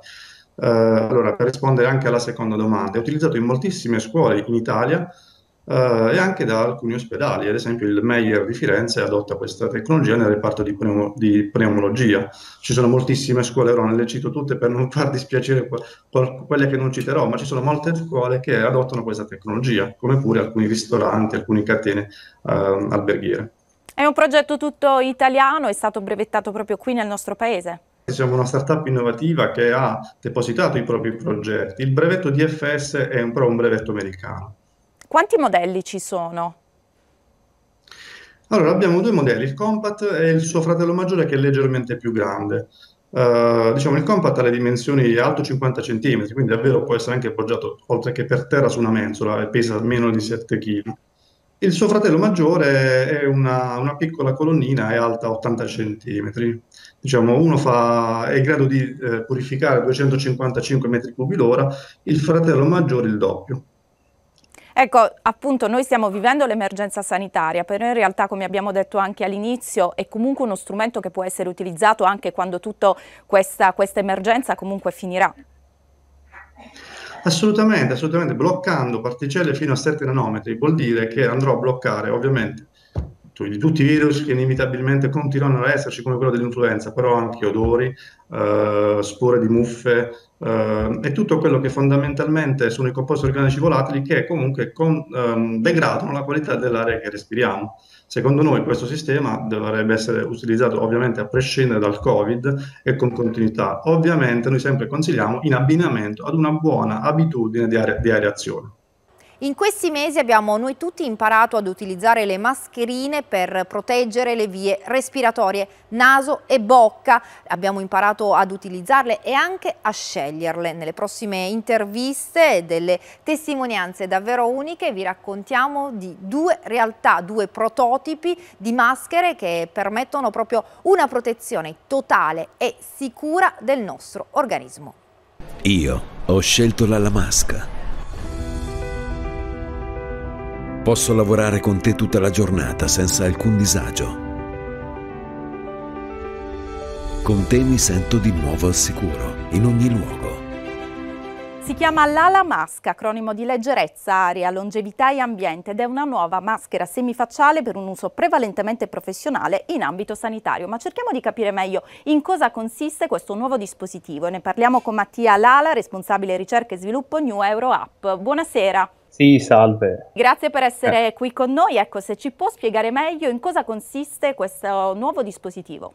Eh, allora, per rispondere anche alla seconda domanda, è utilizzato in moltissime scuole in Italia eh, e anche da alcuni ospedali, ad esempio il Meyer di Firenze adotta questa tecnologia nel reparto di, pneumo- di pneumologia. Ci sono moltissime scuole, ora non le cito tutte per non far dispiacere que- que- quelle che non citerò, ma ci sono molte scuole che adottano questa tecnologia, come pure alcuni ristoranti, alcune catene eh, alberghiere. È un progetto tutto italiano, è stato brevettato proprio qui nel nostro paese siamo una startup innovativa che ha depositato i propri progetti. Il brevetto DFS è un, però un brevetto americano. Quanti modelli ci sono? Allora, abbiamo due modelli, il Compact e il suo fratello maggiore che è leggermente più grande. Uh, diciamo, il Compact ha le dimensioni di alto 50 cm, quindi davvero può essere anche appoggiato oltre che per terra su una mensola e pesa meno di 7 kg. Il suo fratello maggiore è una, una piccola colonnina, è alta 80 cm. Diciamo, uno fa, è in grado di eh, purificare 255 metri cubi l'ora, il fratello maggiore il doppio. Ecco, appunto noi stiamo vivendo l'emergenza sanitaria, però in realtà come abbiamo detto anche all'inizio è comunque uno strumento che può essere utilizzato anche quando tutta questa, questa emergenza comunque finirà. Assolutamente, assolutamente, bloccando particelle fino a 7 nanometri vuol dire che andrò a bloccare ovviamente cioè, di tutti i virus che inevitabilmente continuano ad esserci, come quello dell'influenza, però anche odori, eh, spore di muffe eh, e tutto quello che fondamentalmente sono i composti organici volatili che comunque con, ehm, degradano la qualità dell'aria che respiriamo. Secondo noi questo sistema dovrebbe essere utilizzato ovviamente a prescindere dal Covid e con continuità. Ovviamente noi sempre consigliamo in abbinamento ad una buona abitudine di, aria, di areazione. In questi mesi abbiamo noi tutti imparato ad utilizzare le mascherine per proteggere le vie respiratorie, naso e bocca. Abbiamo imparato ad utilizzarle e anche a sceglierle. Nelle prossime interviste e delle testimonianze davvero uniche vi raccontiamo di due realtà, due prototipi di maschere che permettono proprio una protezione totale e sicura del nostro organismo. Io ho scelto la Lamasca Posso lavorare con te tutta la giornata senza alcun disagio. Con te mi sento di nuovo al sicuro, in ogni luogo. Si chiama Lala Mask, acronimo di leggerezza, aria, longevità e ambiente ed è una nuova maschera semifacciale per un uso prevalentemente professionale in ambito sanitario. Ma cerchiamo di capire meglio in cosa consiste questo nuovo dispositivo. Ne parliamo con Mattia Lala, responsabile ricerca e sviluppo New Euro App. Buonasera. Sì, salve. Grazie per essere eh. qui con noi. Ecco, se ci può spiegare meglio in cosa consiste questo nuovo dispositivo.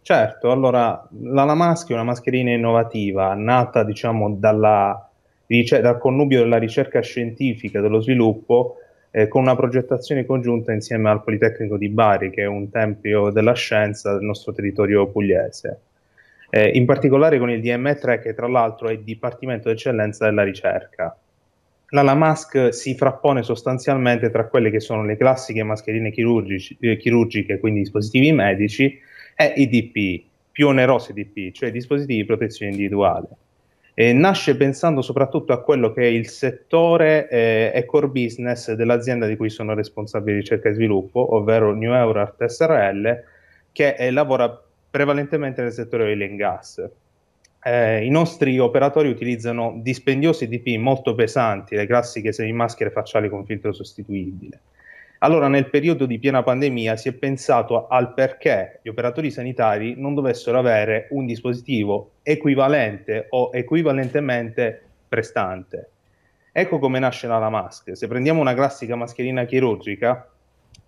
Certo, allora l'Anamask è una mascherina innovativa nata diciamo, dalla, dal connubio della ricerca scientifica e dello sviluppo eh, con una progettazione congiunta insieme al Politecnico di Bari, che è un tempio della scienza del nostro territorio pugliese. Eh, in particolare con il dm 3 che tra l'altro è il Dipartimento d'Eccellenza della Ricerca l'ala mask si frappone sostanzialmente tra quelle che sono le classiche mascherine eh, chirurgiche, quindi dispositivi medici, e i DPI, più onerosi DPI, cioè dispositivi di protezione individuale. E nasce pensando soprattutto a quello che è il settore eh, e core business dell'azienda di cui sono responsabile ricerca e sviluppo, ovvero New Eurart SRL, che eh, lavora prevalentemente nel settore oil and gas eh, i nostri operatori utilizzano dispendiosi DP molto pesanti, le classiche semimaschere facciali con filtro sostituibile. Allora nel periodo di piena pandemia si è pensato al perché gli operatori sanitari non dovessero avere un dispositivo equivalente o equivalentemente prestante. Ecco come nasce la mask. Se prendiamo una classica mascherina chirurgica,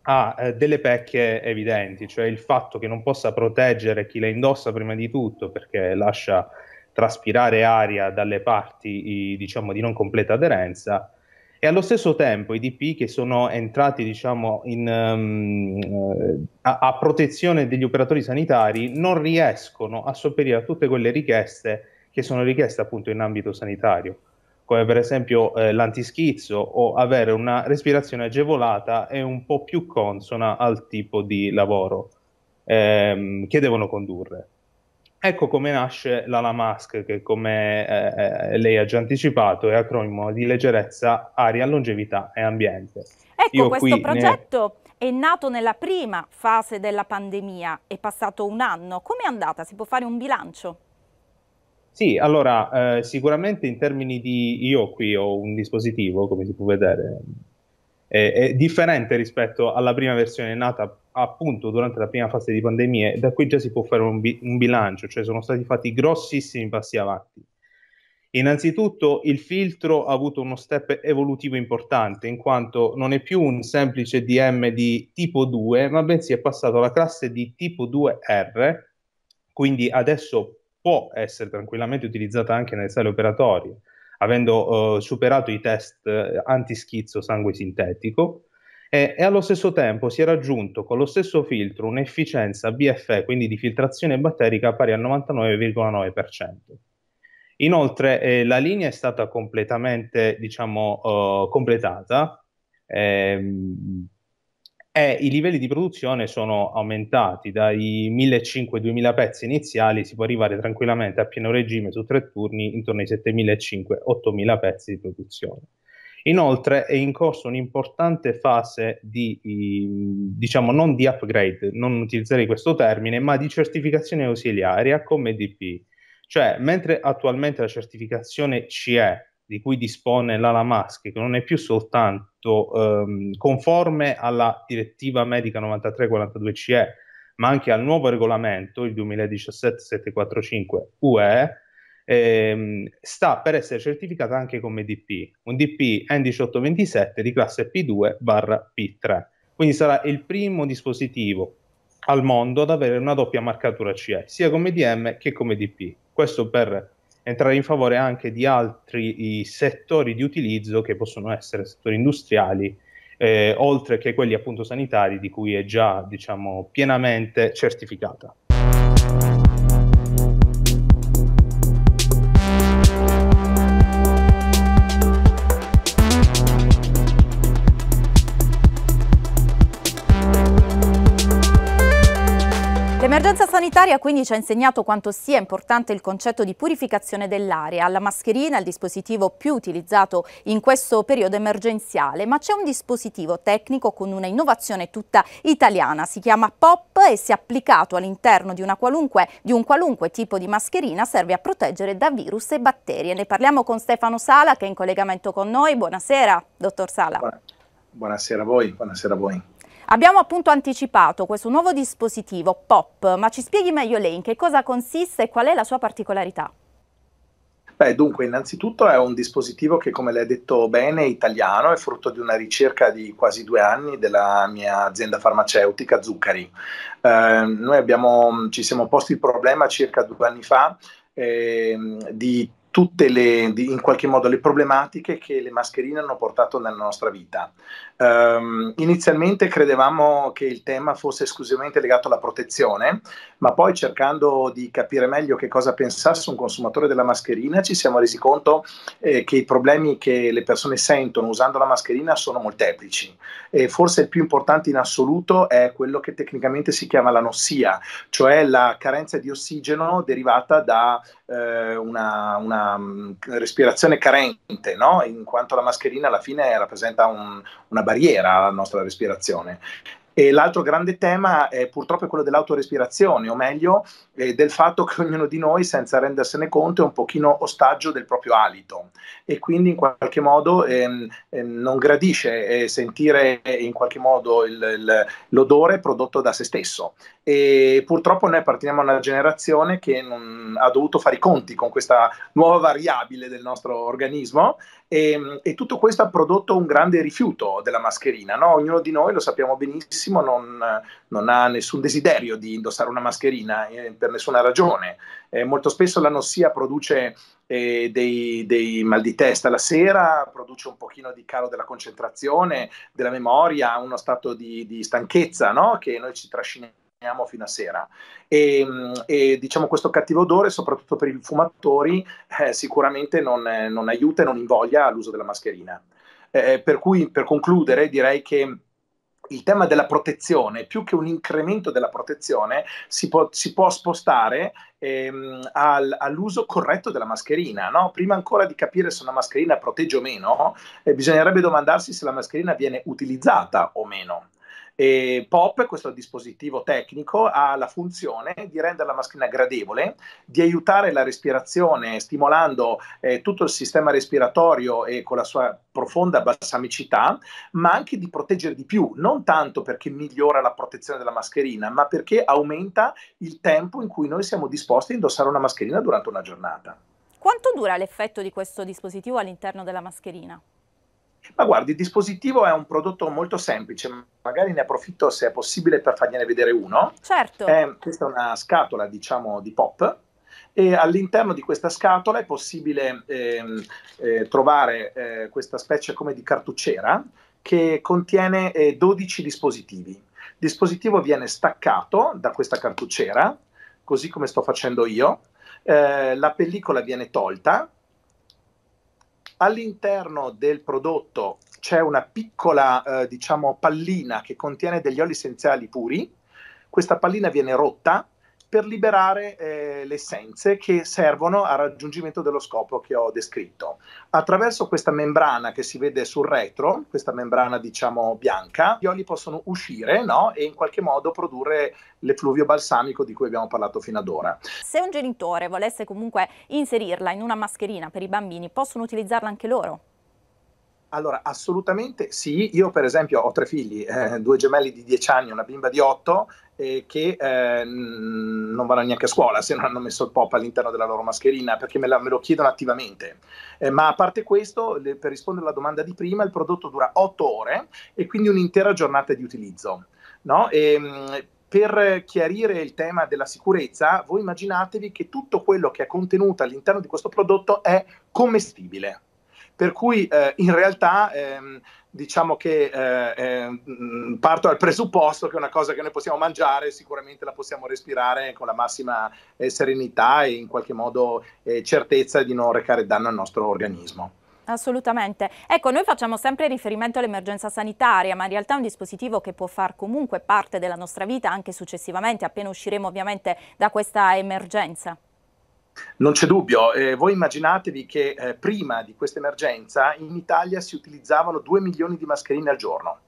ha eh, delle pecche evidenti, cioè il fatto che non possa proteggere chi la indossa prima di tutto perché lascia traspirare aria dalle parti diciamo, di non completa aderenza e allo stesso tempo i DP che sono entrati diciamo, in, um, a, a, protezione degli operatori sanitari non riescono a sopperire a tutte quelle richieste che sono richieste appunto in ambito sanitario come per esempio eh, l'antischizzo o avere una respirazione agevolata e un po' più consona al tipo di lavoro ehm, che devono condurre. Ecco come nasce l'ala mask, che come eh, lei ha già anticipato è acronimo di leggerezza, aria, longevità e ambiente. Ecco, Io questo progetto ne... è nato nella prima fase della pandemia, è passato un anno. Come è andata? Si può fare un bilancio? Sì, allora, eh, sicuramente in termini di... Io qui ho un dispositivo, come si può vedere, è, è, differente rispetto alla prima versione nata appunto durante la prima fase di pandemia. Da qui già si può fare un, bi- un bilancio, cioè sono stati fatti grossissimi passi avanti. Innanzitutto il filtro ha avuto uno step evolutivo importante, in quanto non è più un semplice DM di tipo 2, ma bensì è passato alla classe di tipo 2R, quindi adesso può essere tranquillamente utilizzata anche nelle sale operatorie, avendo eh, superato i test eh, antischizzo sangue sintetico e, e, allo stesso tempo si è raggiunto con lo stesso filtro un'efficienza BFE, quindi di filtrazione batterica, pari al 99,9%. Inoltre eh, la linea è stata completamente diciamo, eh, completata ehm, e i livelli di produzione sono aumentati dai 1.500-2.000 pezzi iniziali, si può arrivare tranquillamente a pieno regime su tre turni intorno ai 7.500-8.000 pezzi di produzione. Inoltre è in corso un'importante fase di, diciamo, non di upgrade, non utilizzerei questo termine, ma di certificazione ausiliaria come DP. Cioè, mentre attualmente la certificazione CE di cui dispone l'ala maschera, che non è più soltanto ehm, conforme alla direttiva medica 93-42CE, ma anche al nuovo regolamento, il 2017-745 UE, ehm, sta per essere certificata anche come DP, un DP N1827 di classe P2-P3. Quindi sarà il primo dispositivo al mondo ad avere una doppia marcatura CE, sia come DM che come DP. Questo per entrare in favore anche di altri settori di utilizzo che possono essere settori industriali, eh, oltre che quelli appunto sanitari di cui è già diciamo, pienamente certificata. L'emergenza sanitaria quindi ci ha insegnato quanto sia importante il concetto di purificazione dell'aria. La mascherina è il dispositivo più utilizzato in questo periodo emergenziale, ma c'è un dispositivo tecnico con una innovazione tutta italiana. Si chiama POP e se applicato all'interno di, di, un qualunque tipo di mascherina serve a proteggere da virus e batterie. Ne parliamo con Stefano Sala che è in collegamento con noi. Buonasera, dottor Sala. Buonasera a voi, buonasera a voi. Abbiamo appunto anticipato questo nuovo dispositivo POP, ma ci spieghi meglio lei in che cosa consiste e qual è la sua particolarità? Beh, dunque, innanzitutto è un dispositivo che, come l'hai detto bene, è italiano, è frutto di una ricerca di quasi due anni della mia azienda farmaceutica Zuccari. Eh, noi abbiamo, ci siamo posti il problema circa due anni fa eh, di tutte le, di, in qualche modo, le problematiche che le mascherine hanno portato nella nostra vita. Um, inizialmente credevamo che il tema fosse esclusivamente legato alla protezione, ma poi cercando di capire meglio che cosa pensasse un consumatore della mascherina ci siamo resi conto eh, che i problemi che le persone sentono usando la mascherina sono molteplici e forse il più importante in assoluto è quello che tecnicamente si chiama l'anossia, cioè la carenza di ossigeno derivata da eh, una, una, mm, respirazione carente, no? in quanto la mascherina alla fine rappresenta un, una barriera alla nostra respirazione. E l'altro grande tema è purtroppo è quello dell'autorespirazione, o meglio, eh, del fatto che ognuno di noi, senza rendersene conto, è un pochino ostaggio del proprio alito e quindi in qualche modo ehm, ehm, non gradisce eh, sentire eh, in qualche modo il, il, l'odore prodotto da se stesso. E purtroppo noi apparteniamo a una generazione che non, ha dovuto fare i conti con questa nuova variabile del nostro organismo e, ehm, e, tutto questo ha prodotto un grande rifiuto della mascherina. No? Ognuno di noi, lo sappiamo benissimo, non, non ha nessun desiderio di indossare una mascherina eh, per nessuna ragione. Eh, molto spesso la l'anossia produce eh, dei, dei, mal di testa la sera, produce un pochino di calo della concentrazione, della memoria, uno stato di, di stanchezza no? che noi ci trasciniamo finiamo fino a sera. E, mm, e, diciamo questo cattivo odore, soprattutto per i fumatori, eh, sicuramente non, non, aiuta e non invoglia l'uso della mascherina. Eh, eh, per cui, per concludere, direi che il tema della protezione, più che un incremento della protezione, si può, si può spostare ehm, al, all'uso corretto della mascherina. No? Prima ancora di capire se una mascherina protegge o meno, eh, bisognerebbe domandarsi se la mascherina viene utilizzata o meno. E POP, questo dispositivo tecnico, ha la funzione di rendere la maschera gradevole, di aiutare la respirazione stimolando eh, tutto il sistema respiratorio e con la sua profonda balsamicità, ma anche di proteggere di più, non tanto perché migliora la protezione della mascherina, ma perché aumenta il tempo in cui noi siamo disposti a indossare una mascherina durante una giornata. Quanto dura l'effetto di questo dispositivo all'interno della mascherina? Ma guardi, il dispositivo è un prodotto molto semplice, magari ne approfitto se è possibile per fargliene vedere uno. Certo. È, questa è una scatola, diciamo, di pop e all'interno di questa scatola è possibile eh, eh, trovare eh, questa specie come di cartucciera che contiene 12 eh, dispositivi. Il dispositivo viene staccato da questa cartucciera, così come sto facendo io, eh, la pellicola viene tolta All'interno del prodotto c'è una piccola, eh, diciamo, pallina che contiene degli oli essenziali puri. Questa pallina viene rotta per liberare eh, le essenze che servono al raggiungimento dello scopo che ho descritto. Attraverso questa membrana che si vede sul retro, questa membrana diciamo bianca, gli oli possono uscire no? e in qualche modo produrre l'effluvio balsamico di cui abbiamo parlato fino ad ora. Se un genitore volesse comunque inserirla in una mascherina per i bambini, possono utilizzarla anche loro? Allora, assolutamente sì. Io, per esempio, ho tre figli, eh, due gemelli di 10 anni e una bimba di 8 eh, che eh, non vanno neanche a scuola se non hanno messo il pop all'interno della loro mascherina perché me, la, me lo chiedono attivamente. Eh, ma a parte questo, le, per rispondere alla domanda di prima, il prodotto dura 8 ore e quindi un'intera giornata di utilizzo. No? E, ehm, per chiarire il tema della sicurezza, voi immaginatevi che tutto quello che è contenuto all'interno di questo prodotto è commestibile. Per cui eh, in realtà ehm, diciamo che eh, eh, parto dal presupposto che una cosa che noi possiamo mangiare sicuramente la possiamo respirare con la massima eh, serenità e in qualche modo eh, certezza di non recare danno al nostro organismo. Assolutamente. Ecco, noi facciamo sempre riferimento all'emergenza sanitaria, ma in realtà è un dispositivo che può far comunque parte della nostra vita anche successivamente, appena usciremo ovviamente da questa emergenza. Non c'è dubbio, eh, voi immaginatevi che eh, prima di questa emergenza in Italia si utilizzavano 2 milioni di mascherine al giorno.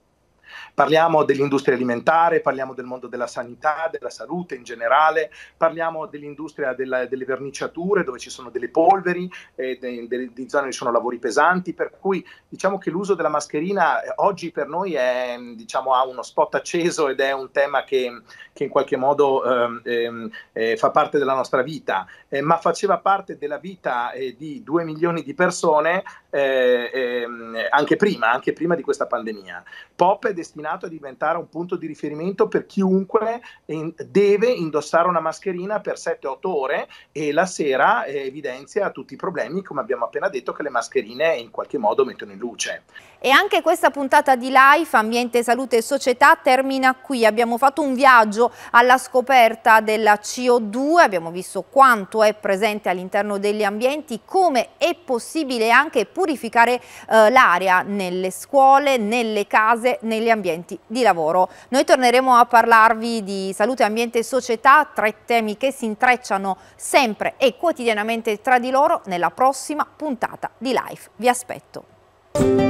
Parliamo dell'industria alimentare, parliamo del mondo della sanità, della salute in generale, parliamo dell'industria della, delle verniciature dove ci sono delle polveri, eh, di zone dove ci sono lavori pesanti, per cui diciamo che l'uso della mascherina eh, oggi per noi è, diciamo, ha uno spot acceso ed è un tema che, che in qualche modo ehm, ehm, eh, fa parte della nostra vita, eh, ma faceva parte della vita eh, di due milioni di persone eh, ehm, anche prima, anche prima di questa pandemia. Pop è destinato destinato a diventare un punto di riferimento per chiunque deve indossare una mascherina per 7-8 ore e la sera eh, evidenzia tutti i problemi, come abbiamo appena detto, che le mascherine in qualche modo mettono in luce. E anche questa puntata di Life, Ambiente, Salute e Società, termina qui. Abbiamo fatto un viaggio alla scoperta della CO2, abbiamo visto quanto è presente all'interno degli ambienti, come è possibile anche purificare eh, l'aria nelle scuole, nelle case, negli ambienti di lavoro. Noi torneremo a parlarvi di salute, ambiente e società, tre temi che si intrecciano sempre e quotidianamente tra di loro nella prossima puntata di Life. Vi aspetto.